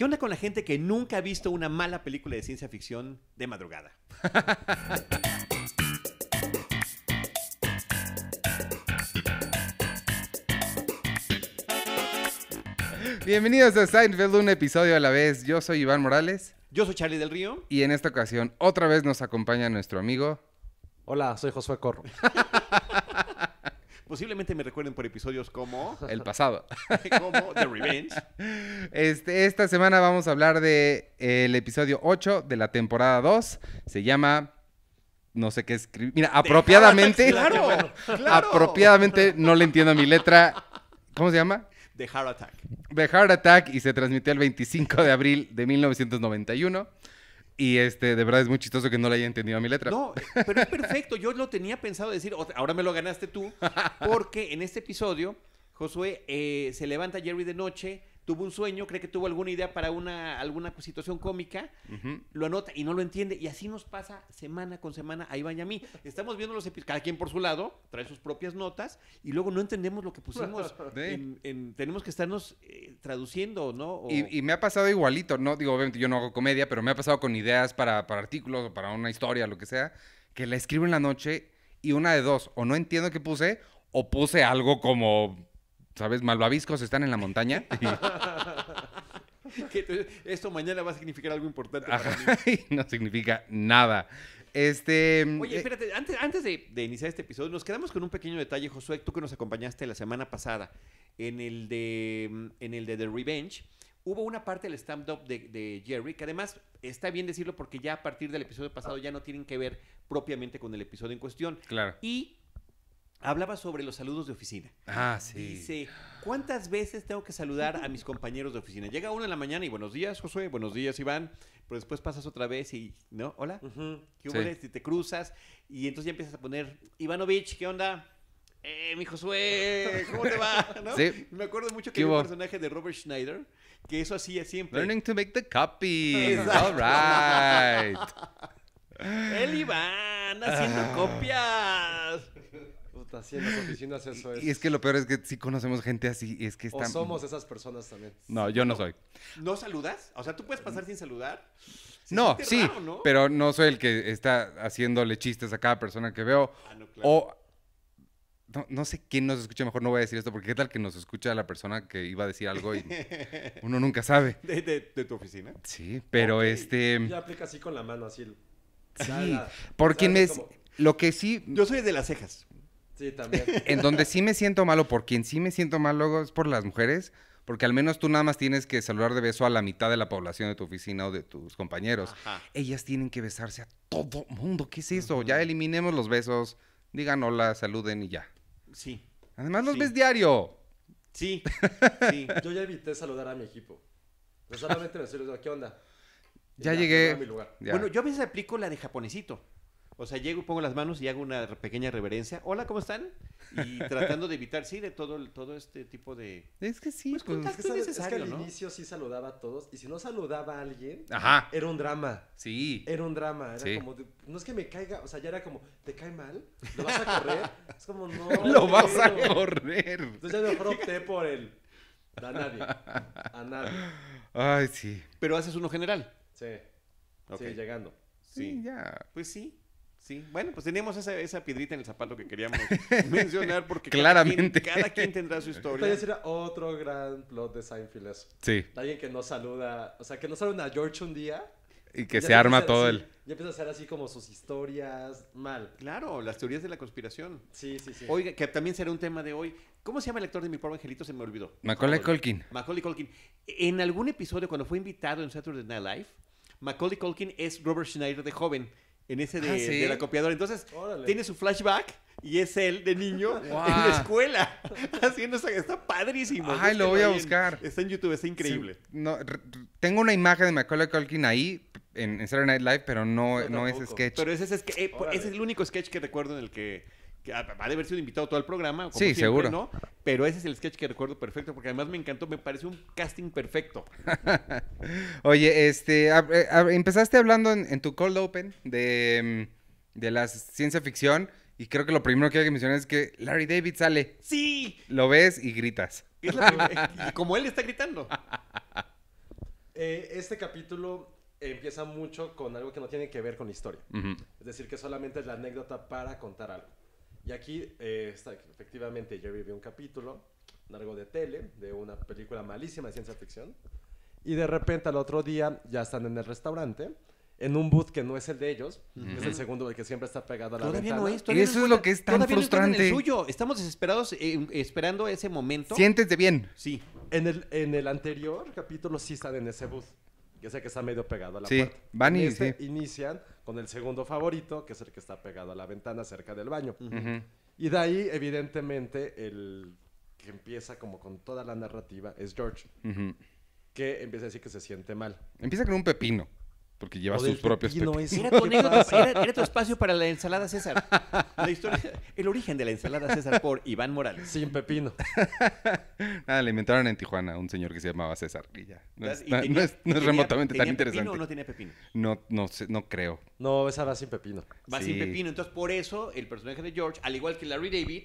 ¿Qué onda con la gente que nunca ha visto una mala película de ciencia ficción de madrugada? Bienvenidos a Seinfeld, un episodio a la vez. Yo soy Iván Morales. Yo soy Charlie del Río. Y en esta ocasión, otra vez nos acompaña nuestro amigo. Hola, soy Josué Corro. Posiblemente me recuerden por episodios como... El pasado. como The Revenge. Este, esta semana vamos a hablar de el episodio 8 de la temporada 2. Se llama no sé qué escribir. Mira, apropiadamente. Claro, claro. Apropiadamente no le entiendo mi letra. ¿Cómo se llama? The Heart Attack. The Heart Attack y se transmitió el 25 de abril de 1991. Y este, de verdad es muy chistoso que no le haya entendido a mi letra. No, eh, pero es perfecto. Yo lo tenía pensado decir, ahora me lo ganaste tú, porque en este episodio, Josué eh, se levanta Jerry de noche, tuvo un sueño, cree que tuvo alguna idea para una, alguna situación cómica, lo anota y no lo entiende. Y así nos pasa semana con semana Ahí Iván mí. Estamos viendo los episodios, cada quien por su lado, trae sus propias notas y luego no entendemos lo que pusimos. tenemos que estarnos eh, traduciendo, ¿no? Y, me ha pasado igualito, ¿no? Digo, obviamente yo no hago comedia, pero me ha pasado con ideas para, para artículos o para una historia, lo que sea, que la escribo en la noche y una de dos, o no entiendo qué puse, o puse algo como ¿sabes? Malvaviscos están en la montaña. esto mañana va a significar algo importante no significa nada. Este, Oye, eh, espérate, antes, de, iniciar este episodio, nos quedamos con un pequeño detalle, Josué, tú que nos acompañaste la semana pasada en el de, mm, en el de The Revenge. Hubo una parte del stand-up de, de Jerry, que además está bien decirlo porque ya a partir del episodio pasado ya no tienen que ver propiamente con el episodio en cuestión. Claro. Y Hablaba sobre los saludos de oficina. Ah, sí. Dice, ¿cuántas veces tengo que saludar a mis compañeros de oficina? Llega uno en la mañana y buenos días, Josué, buenos días, Iván, pero después pasas otra vez y, ¿no? Hola, ¿qué hubo? Te cruzas y entonces ya empiezas a poner, Ivanovich, ¿qué onda? Eh, mi Josué, ¿cómo te va? Me acuerdo mucho que hay un personaje de Robert Schneider que eso hacía siempre. Learning to make the copies. All right. El Iván haciendo copias. Y es que lo peor es que si conocemos gente así, es que están... O somos esas personas también. No, yo no, soy. ¿No saludas? O sea, ¿tú puedes pasar sin saludar? no, sí, pero no soy el que está haciéndole chistes a cada persona que veo. Ah, o no, sé quién nos escucha mejor, no voy a decir esto, porque qué tal que nos escucha la persona que iba a decir algo y uno nunca sabe. ¿De, tu oficina? Sí, pero este... Ya aplica así con la mano, así. Sí, porque me... Lo que sí... Yo soy de las cejas. Sí, también. En donde sí me siento malo, por quien sí me siento malo es por las mujeres, porque al menos tú nada más tienes que saludar de beso a la mitad de la población de tu oficina o de tus compañeros. Ellas tienen que besarse a todo mundo. ¿Qué es eso? Ya eliminemos los besos, digan hola, saluden y ya. Sí. Además los ves diario. Sí, Yo ya evité saludar a mi equipo. Pues, solamente me saludo, ¿qué onda? Ya, llegué. Bueno, yo a veces aplico la de japonesito. O sea, llego, pongo las manos y hago una pequeña reverencia. Hola, ¿cómo están? Y tratando de evitar, sí, de todo, todo este tipo de... Es que sí, pues, pues es, que, al inicio sí saludaba a todos y si no saludaba a alguien, Ajá. era un drama. Sí. Era un drama, era como, no es que me caiga, o sea, ya era como, ¿te cae mal? ¿Lo vas a correr? es como, no. Lo vas a correr. Entonces ya me opté por el... A nadie. A nadie. Ay, sí. Pero haces uno general. Sí. Sí, llegando. sí. ya. Pues sí. Sí, bueno, pues teníamos esa, piedrita en el zapato que queríamos mencionar porque claramente cada quien, tendrá su historia. Entonces era otro gran plot de Seinfeld Sí. Alguien que no saluda, o sea, que no saluda a George un día. Y que se arma todo él el... Ya empieza a hacer así como sus historias mal. Claro, las teorías de la conspiración. Sí, sí, sí. Oiga, que también será un tema de hoy. ¿Cómo se llama el actor de Mi Pobre Angelito? Se me olvidó. Macaulay Colkin. Macaulay Colkin. En algún episodio, cuando fue invitado en Saturday Night Live, Macaulay Colkin es Robert Schneider de joven en ese ah, de, la copiadora. Entonces, tiene su flashback y es él de niño en la escuela haciendo esa, está padrísimo. Ay, lo voy a buscar. está en YouTube, está increíble. no, tengo una imagen de Macaulay Culkin ahí en, Saturday Night Live, pero no, no, es sketch. Pero ese eh, pues, es el único sketch que recuerdo en el que que a haber sido invitado todo el programa. Como sí, seguro. Pero ese es el sketch que recuerdo perfecto, porque además me encantó, me parece un casting perfecto. Oye, este, empezaste hablando en, tu cold open de, mm, la ciencia ficción. Y creo que lo primero que hay que mencionar es que Larry David sale. ¡Sí! Lo ves y gritas. y como él está gritando. Eh, este capítulo empieza mucho con algo que no tiene que ver con historia. Es decir, que solamente es la anécdota para contar algo. Y aquí, eh, está, efectivamente, yo vio un capítulo largo de tele de una película malísima de ciencia ficción. Y de repente al otro día ya están en el restaurante, en un booth que no es el de ellos, es el segundo, que siempre está pegado a la todavía ventana. Eso es, lo que es tan frustrante. suyo. Estamos desesperados eh, esperando ese momento. sientes de bien. Sí. En el, en el anterior capítulo sí están en ese booth que sé que está medio pegado a la sí, Van y, este inician con el segundo favorito, que es el que está pegado a la ventana cerca del baño. Y de ahí, evidentemente, el que empieza como con toda la narrativa es George, que empieza a decir que se siente mal. Empieza con un pepino. Porque lleva sus propios pepinos. Era tu, espacio para la ensalada César. el origen de la ensalada César por Iván Morales. Sin pepino. ah, le inventaron en Tijuana un señor que se llamaba César. Y No, es, remotamente tan interesante. Pepino o no tiene pepino? No, no, no creo. No, esa va sin pepino. Va sin pepino. Entonces, por eso, el personaje de George, al igual que Larry David,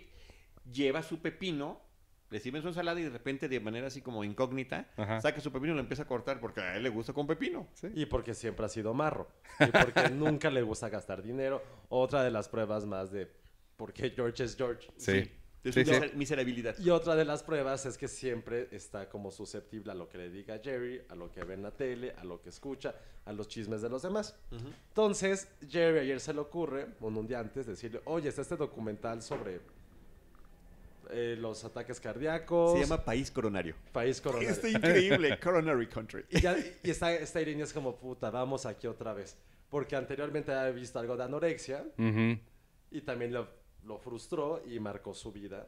lleva su pepino reciben su ensalada y de repente de manera así como incógnita saca su pepino y lo empieza a cortar porque a él le gusta con pepino. Y porque siempre ha sido marro. Y porque nunca le gusta gastar dinero. Otra de las pruebas más de por qué George es George. Sí. De miserabilidad. Y otra de las pruebas es que siempre está como susceptible a lo que le diga Jerry, a lo que ve en la tele, a lo que escucha, a los chismes de los demás. Entonces, Jerry ayer se le ocurre, bueno, un día antes, decirle, oye, está este documental sobre eh, los ataques cardíacos. Se llama país coronario. País coronario. es increíble, coronary country. Y, y esta, esta es como, puta, vamos aquí otra vez. Porque anteriormente había visto algo de anorexia y también lo, lo, frustró y marcó su vida.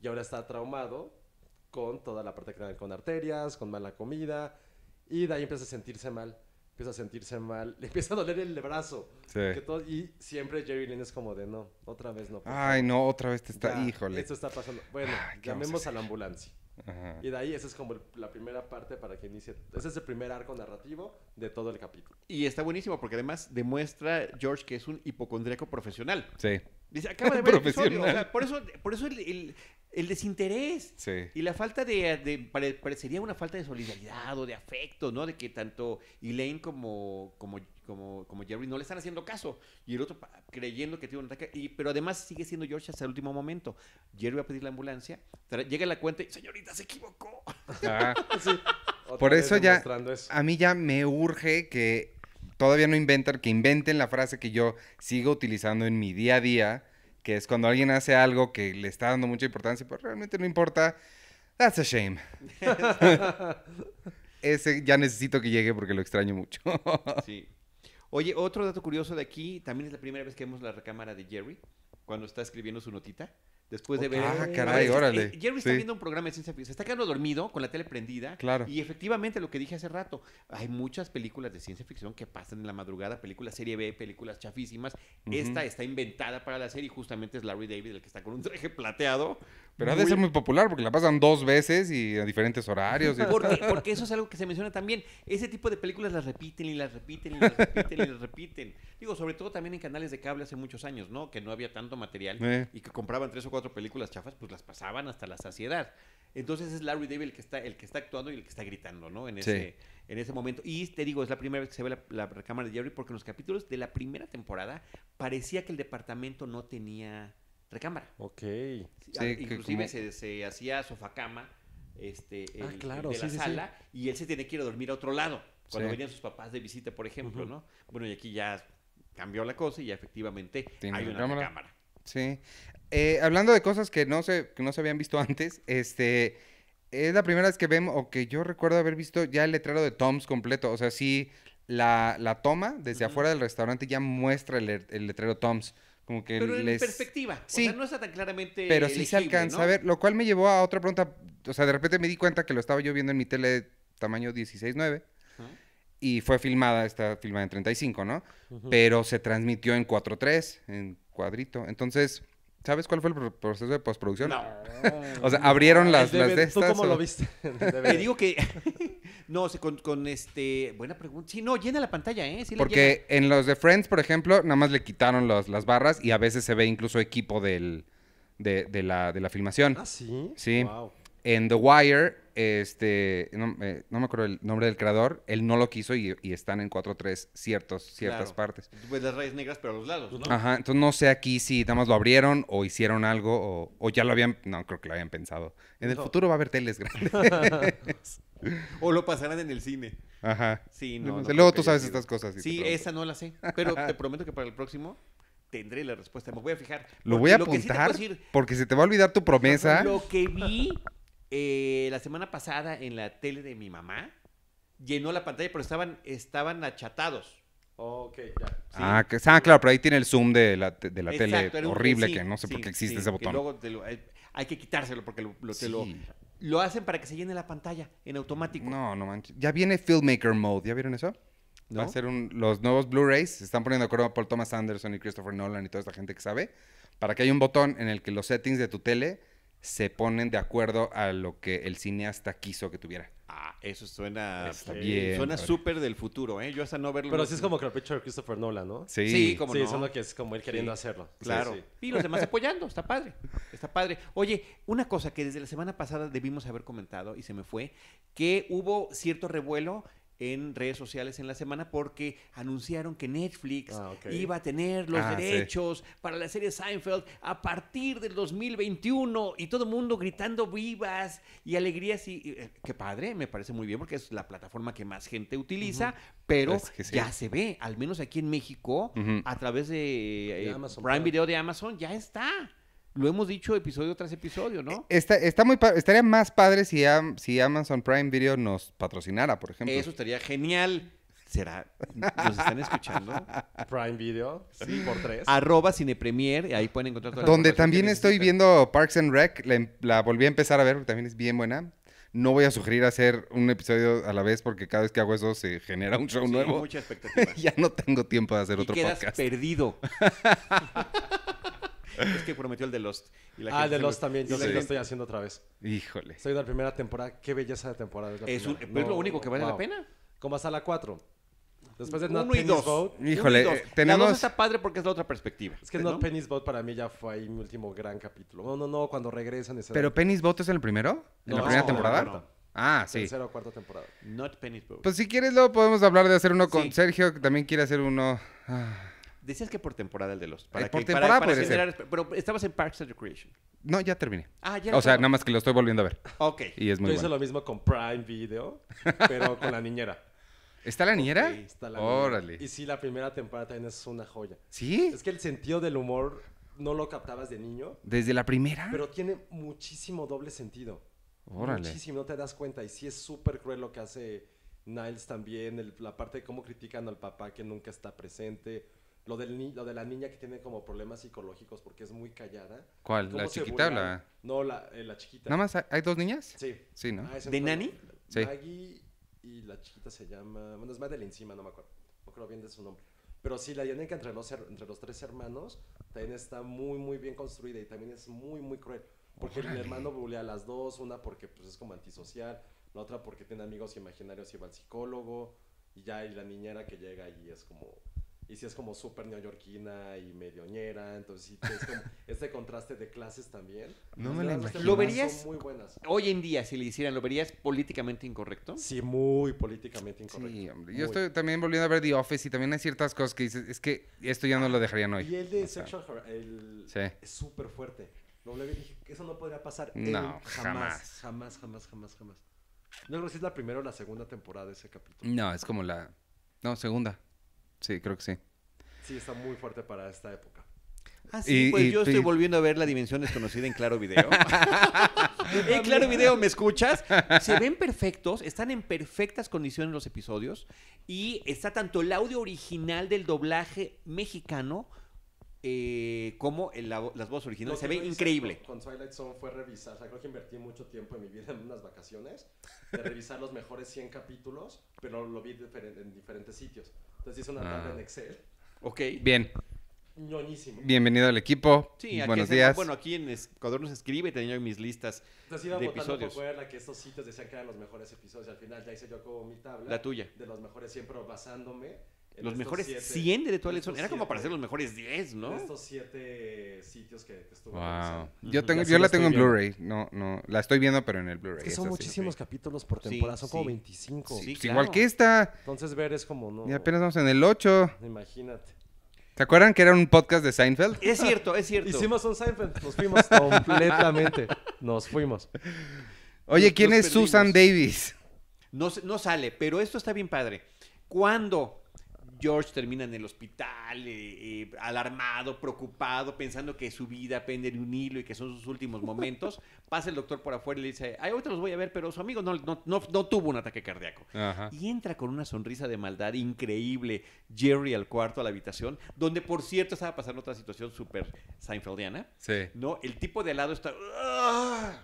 Y ahora está traumado con toda la parte que con arterias, con mala comida y de ahí empieza a sentirse mal a sentirse mal, le empieza a doler el brazo. y siempre Jerry Lynn es como de no, otra vez no. Ay, no, otra vez te está, híjole. Esto está pasando. Bueno, llamemos a, la ambulancia. Y de ahí esa es como la primera parte para que inicie. Ese es el primer arco narrativo de todo el capítulo. Y está buenísimo porque además demuestra George que es un hipocondríaco profesional. Sí. Dice, acaba de ver por eso, por eso el, desinterés y la falta de, parecería una falta de solidaridad o de afecto, ¿no? De que tanto Elaine como, como, como, como Jerry no le están haciendo caso y el otro creyendo que tiene un ataque, pero además sigue siendo George hasta el último momento. Jerry va a pedir la ambulancia, llega la cuenta y señorita se equivocó. Por eso ya, a mí ya me urge que todavía no inventan, que inventen la frase que yo sigo utilizando en mi día a día, que es cuando alguien hace algo que le está dando mucha importancia, pero pues, realmente no importa. That's a shame. Ese ya necesito que llegue porque lo extraño mucho. sí. Oye, otro dato curioso de aquí, también es la primera vez que vemos la recámara de Jerry cuando está escribiendo su notita después de ver. Ah, caray, órale. Eh, Jerry está viendo un programa de ciencia ficción, se está quedando dormido con la tele prendida. Claro. Y efectivamente, lo que dije hace rato, hay muchas películas de ciencia ficción que pasan en la madrugada, películas serie B, películas chafísimas. Esta está inventada para la serie y justamente es Larry David el que está con un traje plateado pero ha de ser muy popular porque la pasan dos veces y a diferentes horarios. Porque, eso es algo que se menciona también. Ese tipo de películas las repiten y las repiten y las repiten y las repiten. Digo, sobre todo también en canales de cable hace muchos años, ¿no? Que no había tanto material eh. y que compraban tres o cuatro películas chafas, pues las pasaban hasta la saciedad. Entonces es Larry David el que está, el que está actuando y el que está gritando, ¿no? En ese, en ese momento. Y te digo, es la primera vez que se ve la, cámara de Jerry, porque en los capítulos de la primera temporada parecía que el departamento no tenía recámara. Ok. inclusive se, hacía sofacama este, ah, de la sala y él se tiene que ir a dormir a otro lado cuando venían sus papás de visita, por ejemplo, ¿no? Bueno, y aquí ya cambió la cosa y ya efectivamente hay una cámara. Sí. Eh, hablando de cosas que no se, que no se habían visto antes, este es la primera vez que vemos, o que yo recuerdo haber visto ya el letrero de Tom's completo. O sea, sí, la, toma desde afuera del restaurante ya muestra el letrero Tom's. Como que pero en perspectiva. o sea, no está tan claramente. Pero sí se alcanza a ver, lo cual me llevó a otra pregunta. O sea, de repente me di cuenta que lo estaba yo viendo en mi tele tamaño 16-9. Y fue filmada, esta filmada en 35, ¿no? Pero se transmitió en 4-3, en cuadrito. Entonces, ¿Sabes cuál fue el proceso de postproducción? No. o sea, abrieron las, las ¿Tú cómo lo viste? Te digo que. no, con, con, este. Buena pregunta. Sí, no, llena la pantalla, ¿eh? Porque en los de Friends, por ejemplo, nada más le quitaron las barras y a veces se ve incluso equipo del, de, de, la, de la filmación. Ah, sí. Sí en The Wire, este, eh, no, me acuerdo el nombre del creador, él no lo quiso y, están en 4-3 ciertas partes. Pues las rayas negras, pero a los lados, ¿no? Ajá, entonces no sé aquí si nada más lo abrieron o hicieron algo o, ya lo habían, no, creo que lo habían pensado. En el futuro va a haber teles grandes. o lo pasarán en el cine. Ajá. Sí, no. luego tú sabes estas cosas. sí, esa no la sé, pero te prometo que para el próximo tendré la respuesta. Me voy a fijar. Lo voy a apuntar porque se te va a olvidar tu promesa. Lo que vi eh, la semana pasada en la tele de mi mamá, llenó la pantalla, pero estaban, estaban achatados. Ok, ya. Ah, ah, claro, pero ahí tiene el zoom de la, tele horrible que no sé por qué existe ese botón. Eh, hay que quitárselo porque lo, lo hacen para que se llene la pantalla en automático. No, no manches. Ya viene Filmmaker Mode, ¿ya vieron eso? Va a ser un, los nuevos Blu-rays, se están poniendo de acuerdo por Thomas Anderson y Christopher Nolan y toda esta gente que sabe, para que haya un botón en el que los settings de tu tele se ponen de acuerdo a lo que el cineasta quiso que tuviera. Ah, eso suena eh, Suena súper del futuro, ¿eh? Yo hasta no verlo. Pero sí es como de Christopher Nolan, ¿no? Sí, como sí, no. que es como él queriendo hacerlo. Claro. y los demás apoyando, está padre. Está padre. Oye, una cosa que desde la semana pasada debimos haber comentado y se me fue, que hubo cierto revuelo en redes sociales en la semana porque anunciaron que Netflix ah, iba a tener los ah, derechos para la serie Seinfeld a partir del 2021 y todo el mundo gritando vivas y alegrías y, eh, qué padre, me parece muy bien porque es la plataforma que más gente utiliza, pero ya se ve, al menos aquí en México, a través de, eh, de Prime Video de Amazon, ya está. Lo hemos dicho episodio tras episodio, ¿no? E, está, está muy estaría más padre si, si Amazon Prime Video nos patrocinara, por ejemplo. Eso estaría genial. ¿Será? ¿Nos están escuchando? Prime Video, sí, por tres. Arroba Cinepremier, ahí pueden encontrar Donde también estoy viendo Parks and Rec, em, la, volví a empezar a ver porque también es bien buena. No voy a sugerir hacer un episodio a la vez porque cada vez que hago eso se genera un show nuevo. Mucha expectativa. ya no tengo tiempo de hacer y otro quedas perdido. es que prometió el de Lost. ah, el de Lost también. Yo lo estoy haciendo otra vez. Híjole. Estoy en la primera temporada. Qué belleza de temporada. Es, es, lo único que vale la pena. Como hasta la 4. Después de Not Penny's dos. Híjole, tenemos. La está padre porque es la otra perspectiva. Es que ¿no? Not Penny's Boat para mí ya fue ahí mi último gran capítulo. No, no, no, cuando regresan. Ese ¿Pero Penis Boat es el primero? ¿En la primera temporada? ah, sí. Tercera o cuarta temporada. Not Penny's Boat. Pues si quieres, luego podemos hablar de hacer uno con Sergio, que también quiere hacer uno. Ah. Decías que por temporada el de los... Para eh, por temporada para, Pero estabas en Parks and Recreation. No, ya terminé. Ah, ya. O sea, nada más que lo estoy volviendo a ver. Ok. Y es muy Yo hice lo mismo con Prime Video, pero con la niñera. ¿Está la niñera? Sí, está la Órale. Y sí, la primera temporada también es una joya. ¿Sí? Es que el sentido del humor no lo captabas de niño. ¿Desde la primera? Pero tiene muchísimo doble sentido. Órale. Muchísimo, no te das cuenta. Y sí es súper cruel lo que hace Niles también. la parte de cómo critican al papá que nunca está presente. Lo, del lo de la niña que tiene como problemas psicológicos porque es muy callada. ¿Cuál? ¿La chiquita o la...? No, la, eh, la chiquita. ¿Nada más hay, dos niñas? Sí. Sí, ¿no? Ah, ¿De Nani? Sí. Maggie y la chiquita se llama... Bueno, es Madeline encima, no me acuerdo. No creo bien de su nombre. Pero sí, la dinámica entre los, entre los tres hermanos también está muy, muy bien construida y también es muy, muy cruel. Porque mi el hermano bulea a las dos, una porque pues, es como antisocial, la otra porque tiene amigos imaginarios y va al psicólogo, y ya y la niñera que llega y es como y si es como súper neoyorquina y medioñera, entonces este contraste de clases también. No me lo imagino. ¿Lo verías muy buenas. hoy en día, si le hicieran, ¿lo verías políticamente incorrecto? Sí, muy políticamente incorrecto. Sí, hombre. Yo estoy también volviendo a ver The Office y también hay ciertas cosas que dices, es que esto ya no lo dejarían hoy. Y el de Sexual el, es súper fuerte. No, le dije, eso no podría pasar. No, jamás, jamás. Jamás, jamás, jamás, jamás. No creo si es la primera o la segunda temporada de ese capítulo. No, es como la... No, segunda. Sí, creo que sí. Sí, está muy fuerte para esta época. Ah, sí, pues yo estoy volviendo a ver La Dimensión Desconocida en Claro Video. en Claro Video, ¿me escuchas? Se ven perfectos, están en perfectas condiciones los episodios y está tanto el audio original del doblaje mexicano eh, como la, las voces originales. Se ve increíble. Con, Twilight Zone fue revisar, o sea, creo que invertí mucho tiempo en mi vida en unas vacaciones, de revisar los mejores 100 capítulos, pero lo vi en diferentes sitios. Entonces hice una ah. tabla en Excel. Ok. Bien. Ñoñísimo. Bienvenido al equipo. Sí, Buenos días. bueno, aquí en Escuadrón nos escribe, tenía mis listas Entonces, iba de episodios. Por la que estos sitios decían que eran los mejores episodios. Y al final ya hice yo como mi tabla. La tuya. De los mejores, siempre basándome los mejores 100 de son Era como para ser los mejores 10, ¿no? estos 7 sitios que, que Yo, tengo, yo la tengo en Blu-ray. No, no, la estoy viendo, pero en el Blu-ray. Es que son muchísimos capítulos por temporada. son como sí. 25. Igual que esta. Entonces ver es como no. Y apenas vamos en el 8. Imagínate. ¿Se acuerdan que era un podcast de Seinfeld? Es cierto, es cierto. Hicimos un Seinfeld. Nos fuimos completamente. Nos fuimos. Oye, ¿quién es Susan Davis? No, no sale, pero esto está bien padre. ¿Cuándo George termina en el hospital, eh, eh, alarmado, preocupado, pensando que su vida pende de un hilo y que son sus últimos momentos. Pasa el doctor por afuera y le dice, ay, ahorita los voy a ver, pero su amigo no, no, tuvo un ataque cardíaco. Y entra con una sonrisa de maldad increíble Jerry al cuarto, a la habitación, donde por cierto estaba pasando otra situación súper Seinfeldiana. Sí. ¿no? El tipo de al lado está... ¡ah!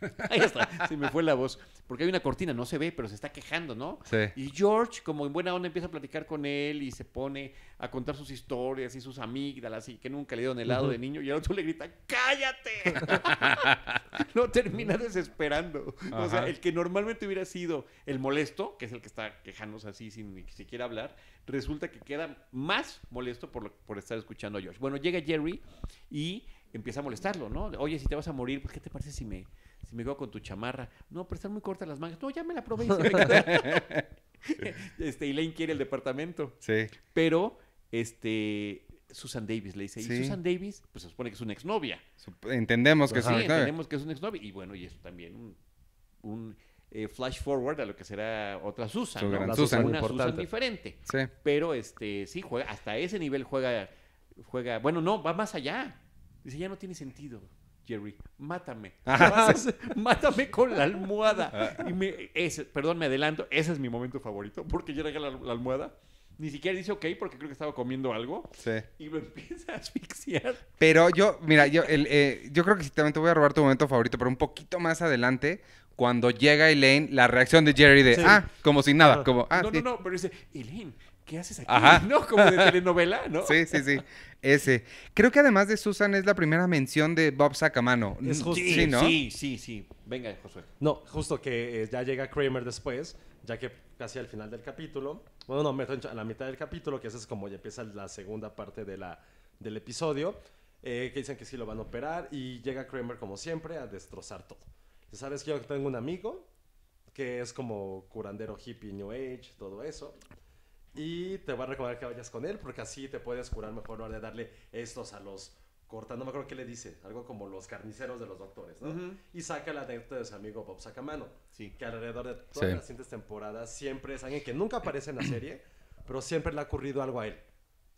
Ahí está, se me fue la voz. Porque hay una cortina, no se ve, pero se está quejando, ¿no? Sí. Y George, como en buena onda, empieza a platicar con él y se pone a contar sus historias y sus amígdalas y que nunca le dieron helado el de niño. Y al otro le grita, ¡cállate! no termina desesperando. O sea, el que normalmente hubiera sido el molesto, que es el que está quejándose así sin ni siquiera hablar, resulta que queda más molesto por, por estar escuchando a George. Bueno, llega Jerry y empieza a molestarlo, ¿no? Oye, si te vas a morir, pues ¿qué te parece si me si me quedo con tu chamarra, no, pero están muy cortas las mangas, no, ya me la probé. Y se me este, Elaine quiere el departamento. Sí. Pero, este, Susan Davis le dice, y Susan Davis, pues se supone que es una exnovia. Entendemos que pues Sí, entendemos que es una exnovia. Y bueno, y eso también, un, un eh, flash forward a lo que será otra Susan. Susan. Una Susan diferente. Sí. Pero, este, sí, juega, hasta ese nivel juega, juega, bueno, no, va más allá. Dice, ya no tiene sentido. Jerry, mátame. Ah, mátame con la almohada. Ah. Y me, es, perdón, me adelanto. Ese es mi momento favorito porque llega la, la almohada. Ni siquiera dice ok porque creo que estaba comiendo algo. Sí. Y me empieza a asfixiar. Pero yo, mira, yo, el, eh, yo creo que exactamente también te voy a robar tu momento favorito, pero un poquito más adelante, cuando llega Elaine, la reacción de Jerry de, ah, como si nada, como, ah. No, no, no, pero dice, Elaine, ¿qué haces aquí? ¿No? Como de telenovela, ¿no? Sí, sí, sí. Ese. Creo que además de Susan es la primera mención de Bob Sacamano. Es mm, justo. Sí, sí, sí, sí, Venga, Josué. No, justo que eh, ya llega Kramer después, ya que casi al final del capítulo, bueno, no, a la mitad del capítulo, que esa es como ya empieza la segunda parte de la, del episodio, eh, que dicen que sí lo van a operar y llega Kramer como siempre a destrozar todo. ¿Sabes que yo tengo un amigo que es como curandero hippie, New Age, todo eso? Y te va a recomendar que vayas con él porque así te puedes curar mejor de darle estos a los cortando, no me acuerdo qué le dice, algo como los carniceros de los doctores, ¿no? Y saca la anécdota de su amigo Bob Sacamano, que alrededor de todas las siguientes temporadas siempre es alguien que nunca aparece en la serie, pero siempre le ha ocurrido algo a él.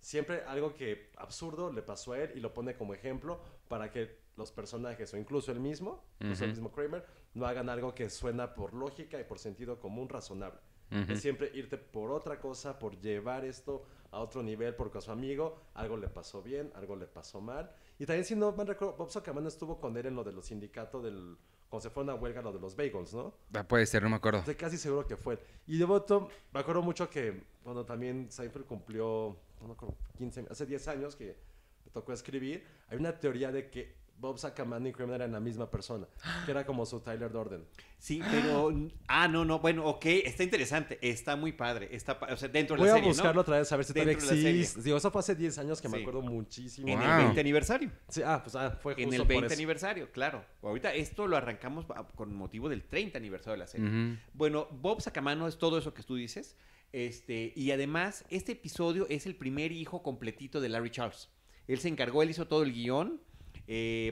Siempre algo que absurdo le pasó a él y lo pone como ejemplo para que los personajes o incluso él mismo, el mismo Kramer, no hagan algo que suena por lógica y por sentido común razonable. Es siempre irte por otra cosa, por llevar esto a otro nivel, porque a su amigo algo le pasó bien, algo le pasó mal. Y también, si no me recuerdo, Bob Camano estuvo con él en lo de los sindicatos del. Cuando se fue a una huelga, lo de los bagels, ¿no? Ah, puede ser, no me acuerdo. Estoy casi seguro que fue Y de voto, me acuerdo mucho que cuando también Seinfeld cumplió, no me acuerdo, 15, hace 10 años que me tocó escribir, hay una teoría de que Bob Sacamano y Kramer eran la misma persona, que era como su Tyler Dorden. Sí, pero... Ah, no, no, bueno, ok, está interesante, está muy padre, está, dentro de Voy la serie, Voy a buscarlo otra vez, a ver si todavía existe. Digo, eso fue hace 10 años que me acuerdo muchísimo. En el 20 aniversario. Sí, ah, pues ah, fue justo En el 20 aniversario, claro. Ahorita esto lo arrancamos con motivo del 30 aniversario de la serie. Bueno, Bob Sacamano es todo eso que tú dices, este, y además, este episodio es el primer hijo completito de Larry Charles. Él se encargó, él hizo todo el guión,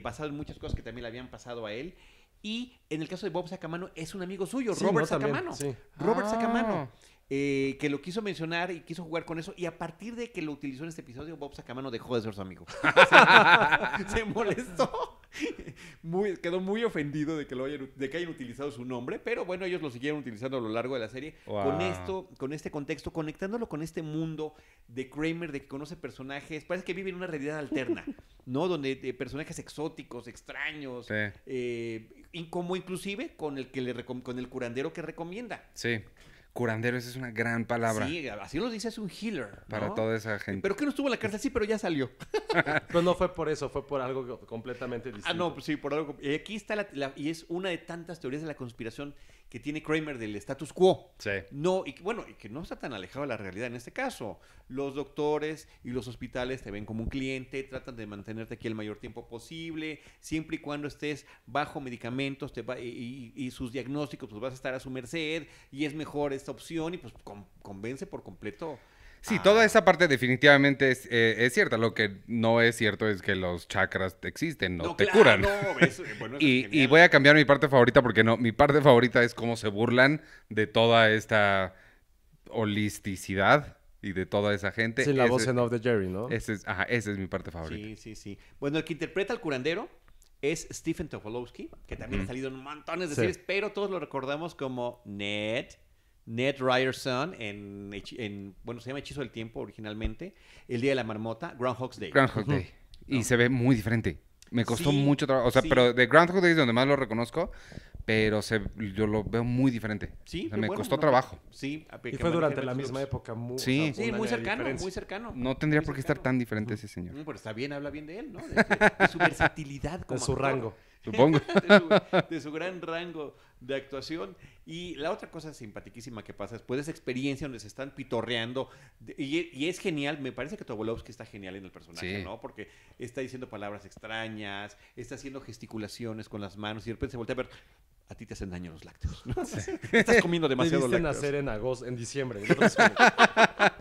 basado eh, en muchas cosas que también le habían pasado a él. Y en el caso de Bob Sacamano, es un amigo suyo, Robert Sacamano. Robert ah. eh, Sacamano. que lo quiso mencionar y quiso jugar con eso. Y a partir de que lo utilizó en este episodio, Bob Sacamano dejó de ser su amigo. se molestó de que, lo hayan, de que hayan utilizado su nombre, pero bueno, ellos lo siguieron utilizando a lo largo de la serie. Con esto, con este contexto, conectándolo con este mundo de Kramer, de que conoce personajes, parece que vive en una realidad alterna, ¿no? Donde eh, personajes exóticos, extraños, eh, y como inclusive con el, que le con el curandero que recomienda. Sí curanderos es una gran palabra. Sí, así lo dice, es un healer. Para toda esa gente. ¿Pero qué no estuvo en la cárcel? Sí, pero ya salió. pero pues no fue por eso, fue por algo completamente distinto. Ah, no, sí, por algo. Y aquí está Y es una de tantas teorías de la conspiración que tiene Kramer del status quo. Sí. No, y bueno, y que no está tan alejado de la realidad en este caso. Los doctores y los hospitales te ven como un cliente, tratan de mantenerte aquí el mayor tiempo posible, siempre y cuando estés bajo medicamentos te y, sus diagnósticos, pues vas a estar a su merced y es mejor esta opción y pues convence por completo Sí, ah. toda esa parte definitivamente eh, es, cierta. Lo que no es cierto es que los chakras existen, no, te curan. y, voy a cambiar mi parte favorita porque no, mi parte favorita es cómo se burlan de toda esta holisticidad y de toda esa gente. Sí, la voz en off de Jerry, ¿no? Ese es, ajá, esa es mi parte favorita. Sí, sí, sí. Bueno, el que interpreta al curandero es Stephen Topolowski, que también ha salido en montones de series, pero todos lo recordamos como Ned Ned Ryerson en, bueno, se llama Hechizo del Tiempo originalmente, El Día de la Marmota, Groundhog's Day. Groundhog Day. Y se ve muy diferente. Me costó mucho trabajo. O sea, pero de Groundhog Day es donde más lo reconozco, pero se, yo lo veo muy diferente. Sí, me costó trabajo. Sí, y fue durante la misma época. Muy, sí, sí muy cercano, muy cercano. No tendría por qué estar tan diferente ese señor. Mm, pero está bien, habla bien de él, ¿no? su versatilidad, como su rango. Supongo. de, su, gran rango de actuación. Y la otra cosa simpaticísima que pasa después de esa experiencia donde se están pitorreando, y, es genial, me parece que Tobolowski está genial en el personaje, ¿no? Porque está diciendo palabras extrañas, está haciendo gesticulaciones con las manos y de repente se voltea a ver a ti te hacen daño los lácteos. ¿no? Estás comiendo demasiado lácteos. nacer en agosto, en diciembre.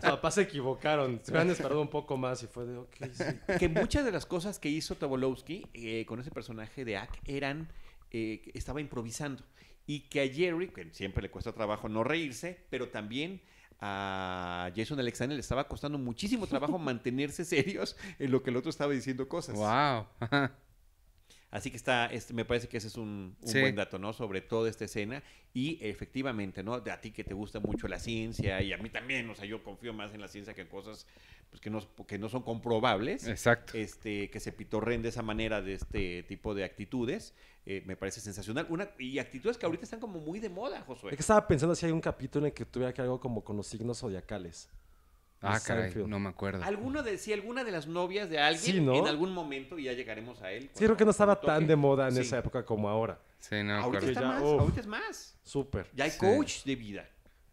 papá se equivocaron. Se habían esperado un poco más y fue de, ok, sí. Que muchas de las cosas que hizo Tobolowski eh, con ese personaje de Ack eran, eh, estaba improvisando. Y que a Jerry, que siempre le cuesta trabajo no reírse, pero también a Jason Alexander le estaba costando muchísimo trabajo mantenerse serios en lo que el otro estaba diciendo cosas. ¡Wow! Así que está, este, me parece que ese es un, buen dato, ¿no? Sobre todo esta escena. Y efectivamente, ¿no? A ti que te gusta mucho la ciencia y a mí también, o sea, yo confío más en la ciencia que en cosas pues, que, no, que no son comprobables. Exacto. Este, que se pitorren de esa manera de este tipo de actitudes. Eh, me parece sensacional. Una, y actitudes que ahorita están como muy de moda, Josué. Es que estaba pensando si hay un capítulo en el que tuviera que algo como con los signos zodiacales. Ah, caray, no me acuerdo. Alguno de, alguna de las novias de alguien en algún momento, ya llegaremos a él. Sí, creo que no estaba tan de moda en esa época como ahora. Sí, no, ahorita, ahorita es más. Súper. Ya hay coach de vida,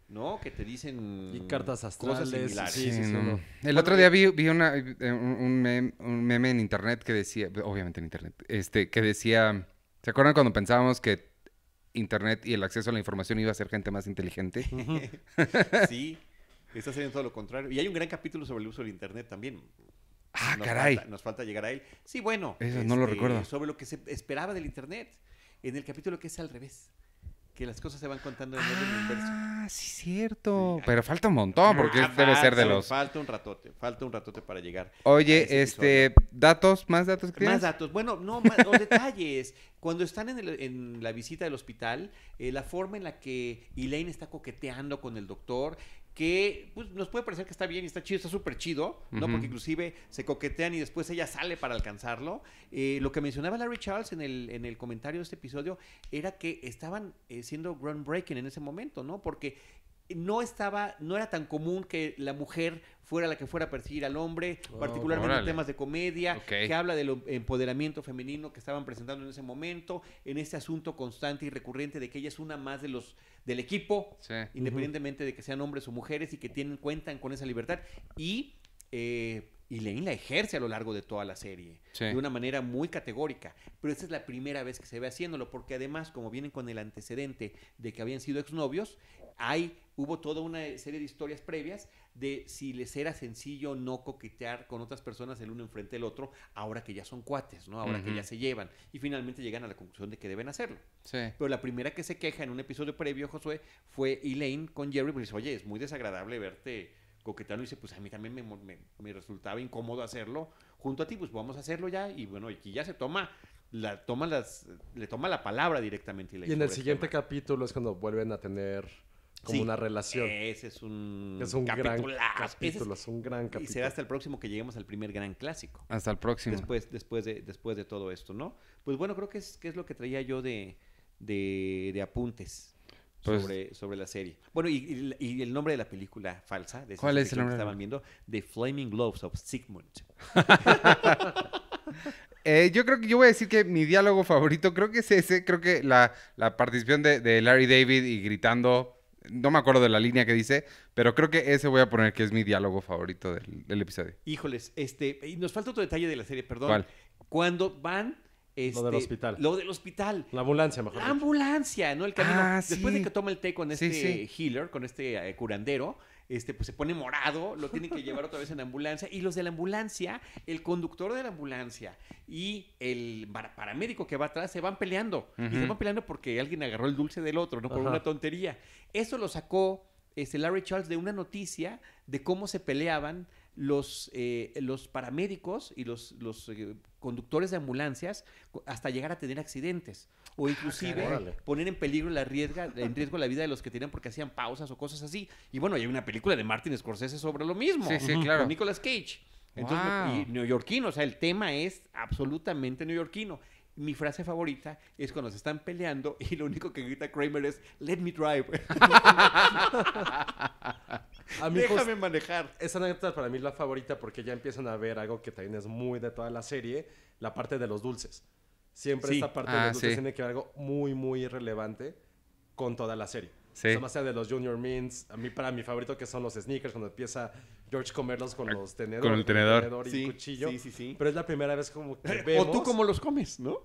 ¿no? Que te dicen y cartas astrales, cosas similares. El otro día vi, eh, eh, un, meme, en internet que decía, obviamente en internet, este, que decía, ¿se acuerdan cuando pensábamos que internet y el acceso a la información iba a ser gente más inteligente? sí. Está haciendo todo lo contrario. Y hay un gran capítulo sobre el uso del Internet también. Ah, caray. nos falta llegar a él. Sí, bueno. Eso no lo este, recuerdo. Sobre lo que se esperaba del Internet. En el capítulo que es al revés. Que las cosas se van contando en ah, orden Ah, sí, cierto. Pero falta un montón, ah, porque debe ser de los. Falta un ratote, falta un ratote para llegar. Oye, este, datos, más datos que Más datos. Bueno, no, más, detalles. Cuando están en, la visita del hospital, eh, la forma en la que Elaine está coqueteando con el doctor, que pues, nos puede parecer que está bien y está chido, está súper chido, ¿no? Porque inclusive se coquetean y después ella sale para alcanzarlo. Eh, lo que mencionaba Larry Charles en el, en el comentario de este episodio era que estaban eh, siendo groundbreaking en ese momento, ¿no? Porque no estaba, no era tan común que la mujer fuera la que fuera a perseguir al hombre, oh, particularmente en temas de comedia, que habla del em, empoderamiento femenino que estaban presentando en ese momento, en ese asunto constante y recurrente de que ella es una más de los del equipo, independientemente de que sean hombres o mujeres y que tienen cuentan con esa libertad y eh, y la ejerce a lo largo de toda la serie, de una manera muy categórica. Pero esta es la primera vez que se ve haciéndolo, porque además, como vienen con el antecedente de que habían sido exnovios, hay hubo toda una serie de historias previas de si les era sencillo no coquetear con otras personas el uno enfrente del otro, ahora que ya son cuates, ¿no? Ahora que ya se llevan. Y finalmente llegan a la conclusión de que deben hacerlo. Pero la primera que se queja en un episodio previo, Josué, fue Elaine con Jerry, porque dice, oye, es muy desagradable verte coqueteando. Y dice, pues a mí también me, resultaba incómodo hacerlo junto a ti, pues vamos a hacerlo ya. Y bueno, aquí ya se toma la, toma las, le toma la palabra directamente. Y, y en el siguiente capítulo es cuando vuelven a tener como una relación. Ese es un, gran capítulo, es, un gran capítulo. Ah, y será hasta el próximo que lleguemos al primer gran clásico. Hasta el próximo. Después, después, de, después de todo esto, ¿no? Pues bueno, creo que es, es lo que traía yo de, apuntes pues sobre, sobre la serie. Bueno, y, el nombre de la película falsa, de ¿cuál es el nombre? Que estaban viendo, The Flaming Gloves of Sigmund. Eh, yo creo que yo voy a decir que mi diálogo favorito creo que es ese, creo que la, la participación de, Larry David y gritando no me acuerdo de la línea que dice, pero creo que ese voy a poner que es mi diálogo favorito del, episodio. Híjoles, este, nos falta otro detalle de la serie, perdón. ¿Cuál? Cuando van lo del este, hospital. Lo del hospital. La ambulancia, mejor. ambulancia, ¿no? El camino. Ah, Después de que toma el té con este healer, con este eh, curandero, este, pues se pone morado, lo tienen que llevar otra vez en ambulancia. Y los de la ambulancia, el conductor de la ambulancia y el paramédico que va atrás se van peleando. Y se van peleando porque alguien agarró el dulce del otro, no por una tontería. Eso lo sacó este, Larry Charles de una noticia de cómo se peleaban los, eh, los paramédicos y los, los eh, conductores de ambulancias hasta llegar a tener accidentes o ah, inclusive poner en peligro la riesga, en riesgo la vida de los que tenían porque hacían pausas o cosas así. Y bueno, hay una película de Martin Scorsese sobre lo mismo, claro. con Nicolas Cage. Entonces, y neoyorquino, o sea, el tema es absolutamente neoyorquino mi frase favorita es cuando se están peleando y lo único que grita Kramer es Let me drive. Déjame manejar. Esa anécdota para mí es la favorita porque ya empiezan a ver algo que también es muy de toda la serie, la parte de los dulces. Siempre esta parte de los ah, dulces tiene que ver algo muy, muy relevante con toda la serie. Sí. más allá de los Junior Mints, a mí para mi favorito que son los sneakers, cuando empieza George comerlos con ah, los tenedores. Con el tenedor. y cuchillo. Sí, sí, sí. Pero es la primera vez como que vemos... O tú como los comes, ¿no?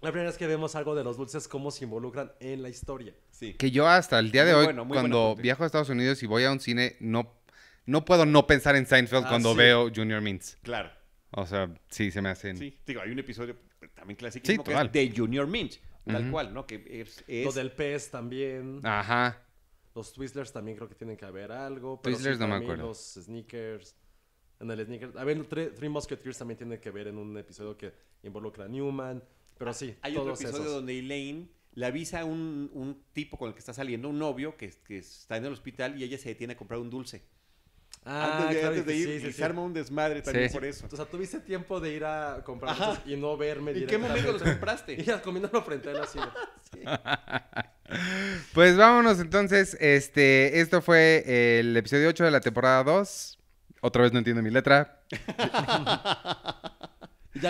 La primera vez que vemos algo de los dulces, cómo se involucran en la historia. Sí. Que yo hasta el día de hoy, cuando viajo a Estados Unidos y voy a un cine, no, no puedo no pensar en Seinfeld ah, cuando veo Junior Mints. Claro. O sea, sí, se me hacen... Sí, digo, hay un episodio también clásico que es de Junior Mints. Tal cual, ¿no? Que Lo del pez también. Ajá. Los Twizzlers también creo que tienen que haber algo. Pero Twizzlers no me acuerdo. Los sneakers. En el sneakers. A ver, Three, Three Musketeers también tiene que ver en un episodio que involucra a Newman. Pero ah, sí. Hay otro episodio donde Elaine le avisa a un, un, tipo con el que está saliendo, un novio que, que está en el hospital y ella se detiene a comprar un dulce. Ah, antes de, ir, se arma un desmadre también por eso. O sea, tuviste tiempo de ir a comprar y no verme ¿Y qué momento los compraste? Y comiéndolo frente a la así pues vámonos entonces. Este, esto fue el episodio 8 de la temporada 2. Otra vez no entiendo mi letra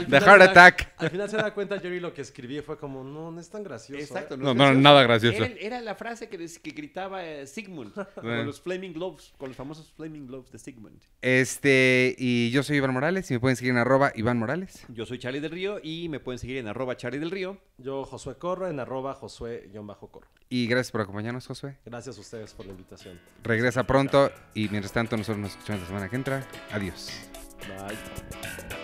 final Attack. Al final se da cuenta, Jerry, lo que escribí fue como, no, no es tan gracioso. ¿eh? Exacto. No, no, nada gracioso. Era, la frase que, gritaba eh, Sigmund con los Flaming Gloves con los famosos Flaming gloves de Sigmund. Este, y yo soy Iván Morales, y me pueden seguir en arroba Iván Morales. Yo soy Charlie del Río, y me pueden seguir en arroba Charlie del Río. Yo, Josué Corro, en arroba Josué-Corro. Y gracias por acompañarnos, Josué. Gracias a ustedes por la invitación. Regresa pronto, y mientras tanto nosotros nos escuchamos la semana que entra. Adiós. Bye.